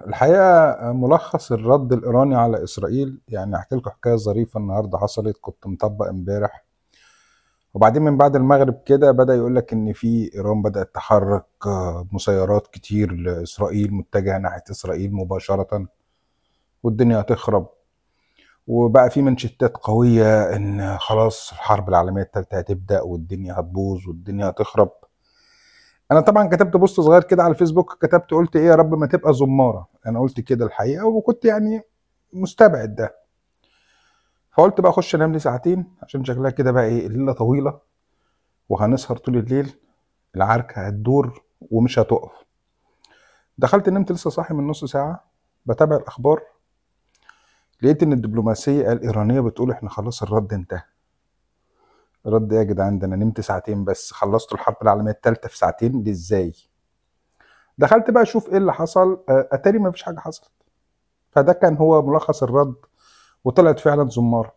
الحقيقه ملخص الرد الايراني على اسرائيل يعني احكي لكم حكايه ظريفه النهارده حصلت كنت مطبق امبارح وبعدين من بعد المغرب كده بدا يقول لك ان في ايران بدات تحرك آه، مسيرات كتير لاسرائيل متجهه ناحيه اسرائيل مباشره والدنيا هتخرب وبقى في منشتات قويه ان خلاص الحرب العالميه الثالثه هتبدا والدنيا هتبوظ والدنيا هتخرب انا طبعا كتبت بوست صغير كده على الفيسبوك كتبت قلت ايه يا رب ما تبقى زماره انا قلت كده الحقيقه وكنت يعني مستبعد ده فقلت بقى اخش انام لي ساعتين عشان شكلها كده بقى ايه الليله طويله وهنسهر طول الليل العركه هتدور ومش هتقف دخلت نمت لسه صاحي من نص ساعه بتابع الاخبار لقيت ان الدبلوماسيه الايرانيه بتقول احنا خلاص الرد انتهى رد إيه يا جدعان ده انا نمت ساعتين بس خلصت الحرب العالميه الثالثه في ساعتين دي ازاي دخلت بقى اشوف ايه اللي حصل اتاري ما فيش حاجه حصلت فده كان هو ملخص الرد وطلعت فعلا زماره